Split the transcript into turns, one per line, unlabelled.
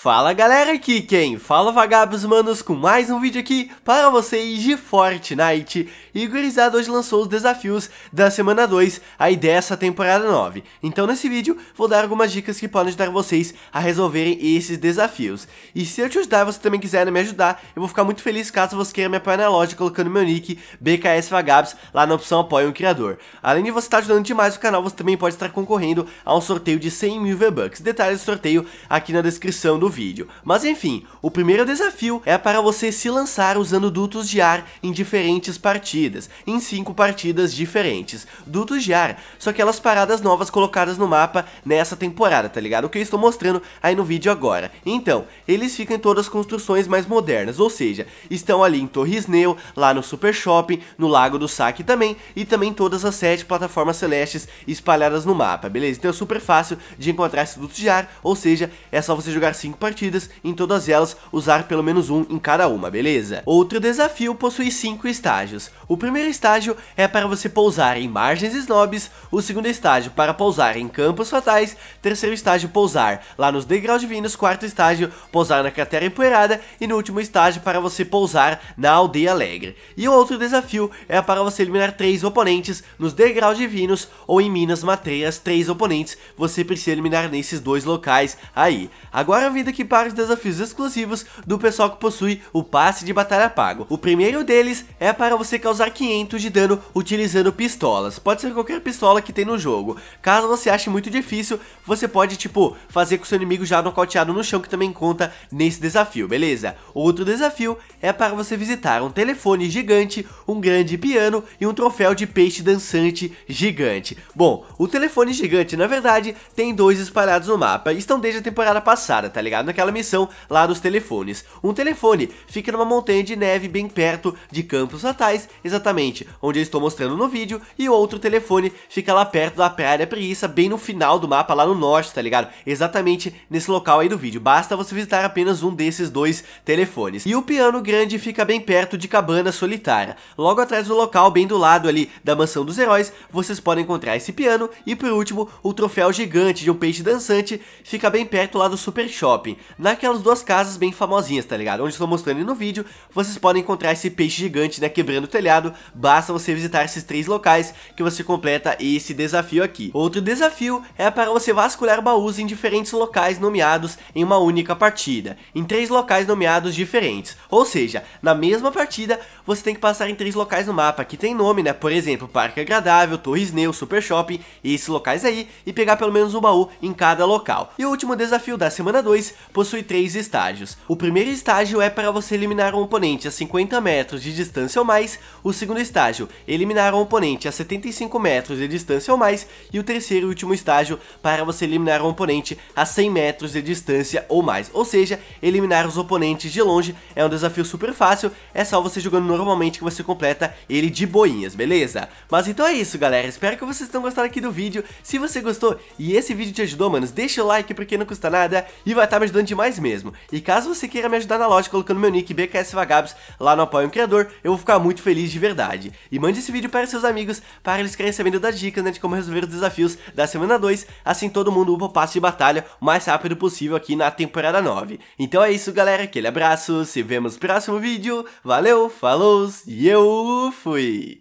Fala galera, aqui quem fala vagabos manos com mais um vídeo aqui para vocês de Fortnite E gurizada hoje lançou os desafios da semana 2 aí dessa é temporada 9 Então nesse vídeo vou dar algumas dicas que podem ajudar vocês a resolverem esses desafios E se eu te ajudar e você também quiser me ajudar, eu vou ficar muito feliz caso você queira me apoiar na loja colocando meu nick BKS Vagabos lá na opção apoia um criador Além de você estar tá ajudando demais o canal, você também pode estar concorrendo a um sorteio de 100 mil V-Bucks Detalhes do sorteio aqui na descrição do do vídeo. Mas enfim, o primeiro desafio é para você se lançar usando dutos de ar em diferentes partidas, em cinco partidas diferentes. Dutos de ar são aquelas paradas novas colocadas no mapa nessa temporada, tá ligado? O que eu estou mostrando aí no vídeo agora. Então, eles ficam em todas as construções mais modernas, ou seja, estão ali em Torres Neo, lá no Super Shopping, no Lago do Saque também, e também todas as sete plataformas celestes espalhadas no mapa, beleza? Então é super fácil de encontrar esse dutos de ar, ou seja, é só você jogar 5 partidas, em todas elas usar pelo menos um em cada uma, beleza? Outro desafio possui cinco estágios. O primeiro estágio é para você pousar em margens snobs, o segundo estágio para pousar em campos fatais, terceiro estágio pousar lá nos degraus divinos, quarto estágio pousar na cratera empoeirada e no último estágio para você pousar na aldeia alegre. E o outro desafio é para você eliminar três oponentes nos degraus divinos ou em minas matreiras, três oponentes você precisa eliminar nesses dois locais aí. Agora a vida que para os desafios exclusivos do pessoal que possui o passe de batalha pago. O primeiro deles é para você causar 500 de dano utilizando pistolas. Pode ser qualquer pistola que tem no jogo. Caso você ache muito difícil, você pode, tipo, fazer com seu inimigo já nocauteado no chão, que também conta nesse desafio, beleza? Outro desafio é para você visitar um telefone gigante, um grande piano e um troféu de peixe dançante gigante. Bom, o telefone gigante, na verdade, tem dois espalhados no mapa. Estão desde a temporada passada, tá ligado? naquela missão lá dos telefones. Um telefone fica numa montanha de neve bem perto de Campos Natais, exatamente onde eu estou mostrando no vídeo, e outro telefone fica lá perto da Praia Preguiça, bem no final do mapa, lá no norte, tá ligado? Exatamente nesse local aí do vídeo. Basta você visitar apenas um desses dois telefones. E o piano grande fica bem perto de Cabana Solitária. Logo atrás do local, bem do lado ali da Mansão dos Heróis, vocês podem encontrar esse piano e por último, o troféu gigante de um peixe dançante fica bem perto lá do Super Shop shopping, naquelas duas casas bem famosinhas, tá ligado? Onde estou mostrando no vídeo, vocês podem encontrar esse peixe gigante, né, quebrando o telhado, basta você visitar esses três locais que você completa esse desafio aqui. Outro desafio é para você vasculhar baús em diferentes locais nomeados em uma única partida, em três locais nomeados diferentes, ou seja, na mesma partida você tem que passar em três locais no mapa que tem nome, né, por exemplo, Parque Agradável, Torres Neu, Super Shopping, esses locais aí, e pegar pelo menos um baú em cada local. E o último desafio da semana 2 possui três estágios. O primeiro estágio é para você eliminar um oponente a 50 metros de distância ou mais, o segundo estágio, eliminar um oponente a 75 metros de distância ou mais, e o terceiro e último estágio, para você eliminar um oponente a 100 metros de distância ou mais, ou seja, eliminar os oponentes de longe é um desafio super fácil, é só você jogando normalmente que você completa ele de boinhas, beleza? Mas então é isso galera, espero que vocês tenham gostado aqui do vídeo, se você gostou e esse vídeo te ajudou, mano, deixa o like porque não custa nada e vai estar tá me ajudando demais mesmo. E caso você queira me ajudar na loja colocando meu nick BKS Vagabos lá no Apoio Criador, eu vou ficar muito feliz de verdade. E mande esse vídeo para seus amigos para eles querem sabendo das dicas né, de como resolver os desafios da semana 2, assim todo mundo upa o passo de batalha o mais rápido possível aqui na temporada 9. Então é isso galera, aquele abraço, se vemos no próximo vídeo, valeu, falou e eu fui!